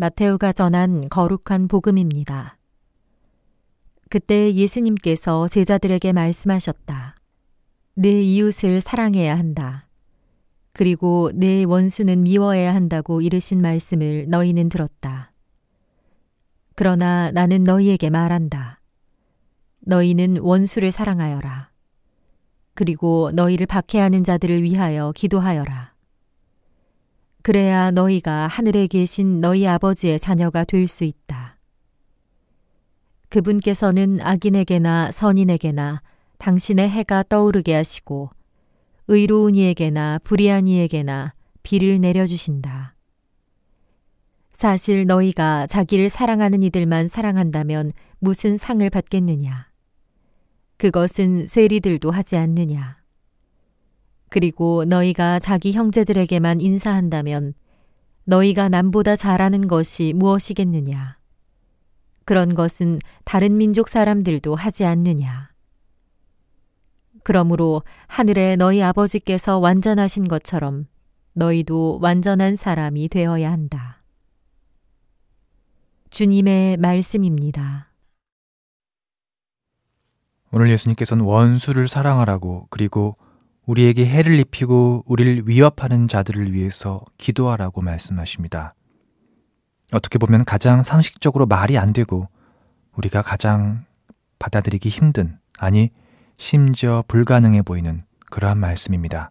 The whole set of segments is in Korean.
마테우가 전한 거룩한 복음입니다. 그때 예수님께서 제자들에게 말씀하셨다. 내 이웃을 사랑해야 한다. 그리고 내 원수는 미워해야 한다고 이르신 말씀을 너희는 들었다. 그러나 나는 너희에게 말한다. 너희는 원수를 사랑하여라. 그리고 너희를 박해하는 자들을 위하여 기도하여라. 그래야 너희가 하늘에 계신 너희 아버지의 자녀가 될 수 있다. 그분께서는 악인에게나 선인에게나 당신의 해가 떠오르게 하시고 의로운 이에게나 불의한 이에게나 비를 내려주신다. 사실 너희가 자기를 사랑하는 이들만 사랑한다면 무슨 상을 받겠느냐? 그것은 세리들도 하지 않느냐? 그리고 너희가 자기 형제들에게만 인사한다면 너희가 남보다 잘하는 것이 무엇이겠느냐? 그런 것은 다른 민족 사람들도 하지 않느냐? 그러므로 하늘에 너희 아버지께서 완전하신 것처럼 너희도 완전한 사람이 되어야 한다. 주님의 말씀입니다. 오늘 예수님께서는 원수를 사랑하라고 그리고 우리에게 해를 입히고 우리를 위협하는 자들을 위해서 기도하라고 말씀하십니다. 어떻게 보면 가장 상식적으로 말이 안 되고 우리가 가장 받아들이기 힘든, 아니, 심지어 불가능해 보이는 그러한 말씀입니다.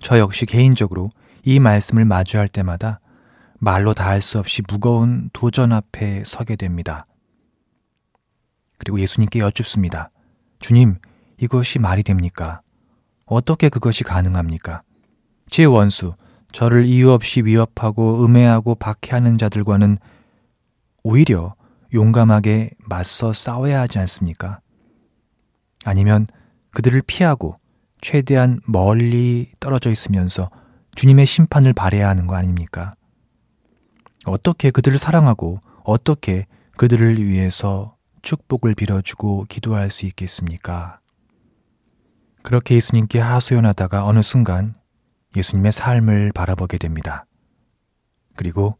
저 역시 개인적으로 이 말씀을 마주할 때마다 말로 다할 수 없이 무거운 도전 앞에 서게 됩니다. 그리고 예수님께 여쭙습니다. 주님, 이것이 말이 됩니까? 어떻게 그것이 가능합니까? 제 원수, 저를 이유 없이 위협하고 음해하고 박해하는 자들과는 오히려 용감하게 맞서 싸워야 하지 않습니까? 아니면 그들을 피하고 최대한 멀리 떨어져 있으면서 주님의 심판을 바래야 하는 거 아닙니까? 어떻게 그들을 사랑하고 어떻게 그들을 위해서 축복을 빌어주고 기도할 수 있겠습니까? 그렇게 예수님께 하소연하다가 어느 순간 예수님의 삶을 바라보게 됩니다. 그리고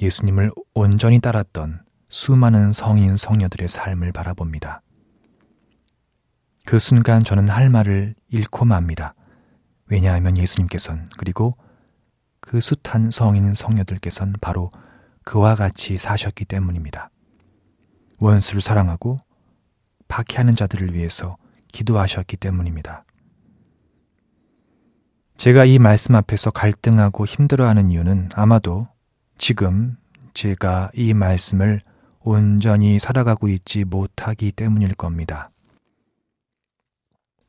예수님을 온전히 따랐던 수많은 성인 성녀들의 삶을 바라봅니다. 그 순간 저는 할 말을 잃고 맙니다. 왜냐하면 예수님께선 그리고 그 숱한 성인 성녀들께선 바로 그와 같이 사셨기 때문입니다. 원수를 사랑하고 박해하는 자들을 위해서 기도하셨기 때문입니다. 제가 이 말씀 앞에서 갈등하고 힘들어하는 이유는 아마도 지금 제가 이 말씀을 온전히 살아가고 있지 못하기 때문일 겁니다.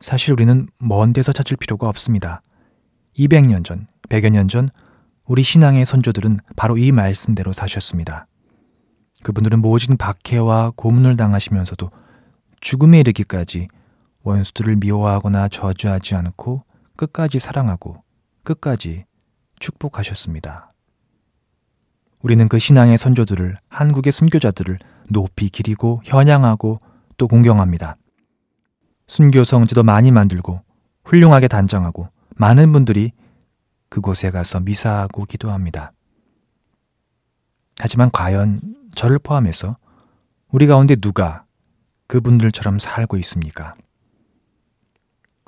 사실 우리는 먼 데서 찾을 필요가 없습니다. 200년 전, 100여 년 전, 우리 신앙의 선조들은 바로 이 말씀대로 사셨습니다. 그분들은 모진 박해와 고문을 당하시면서도 죽음에 이르기까지 원수들을 미워하거나 저주하지 않고 끝까지 사랑하고 끝까지 축복하셨습니다. 우리는 그 신앙의 선조들을 한국의 순교자들을 높이 기리고 현양하고 또 공경합니다. 순교 성지도 많이 만들고 훌륭하게 단장하고 많은 분들이 그곳에 가서 미사하고 기도합니다. 하지만 과연 저를 포함해서 우리 가운데 누가 그분들처럼 살고 있습니까?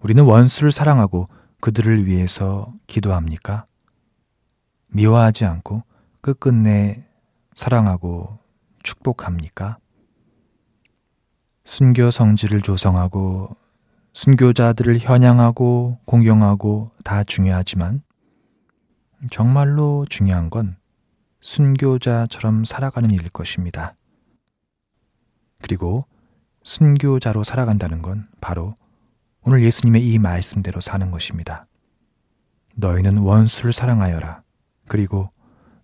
우리는 원수를 사랑하고 그들을 위해서 기도합니까? 미워하지 않고 끝끝내 사랑하고 축복합니까? 순교 성지를 조성하고 순교자들을 현양하고 공경하고 다 중요하지만 정말로 중요한 건 순교자처럼 살아가는 일일 것입니다. 그리고 순교자로 살아간다는 건 바로 오늘 예수님의 이 말씀대로 사는 것입니다. 너희는 원수를 사랑하여라. 그리고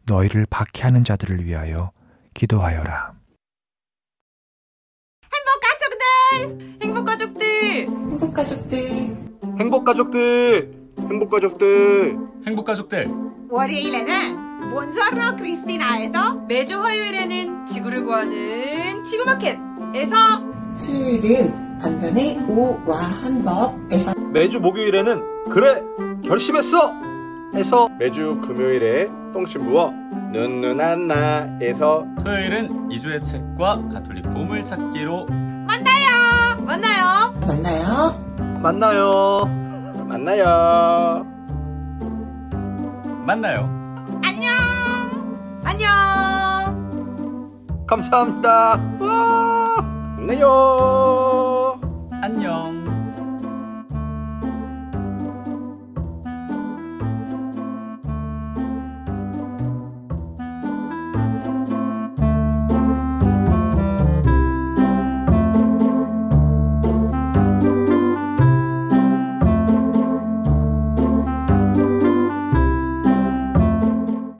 너희를 박해하는 자들을 위하여 기도하여라. 행복 가족들! 행복 가족들! 행복 가족들! 행복 가족들! 행복 가족들! 행복 가족들! 월요일에는 몬자르 크리스티나에서 매주 화요일에는 지구를 구하는 지구마켓에서 수요일은 반면에 오와한법에서 매주 목요일에는 그래 결심했어 해서 매주 금요일에 똥신부어 눈누난 나에서 토요일은 이주의 책과 가톨릭 보물 찾기로 만나요 만나요 만나요 만나요 만나요 만나요 안녕 안녕 감사합니다 와. 안녕 안녕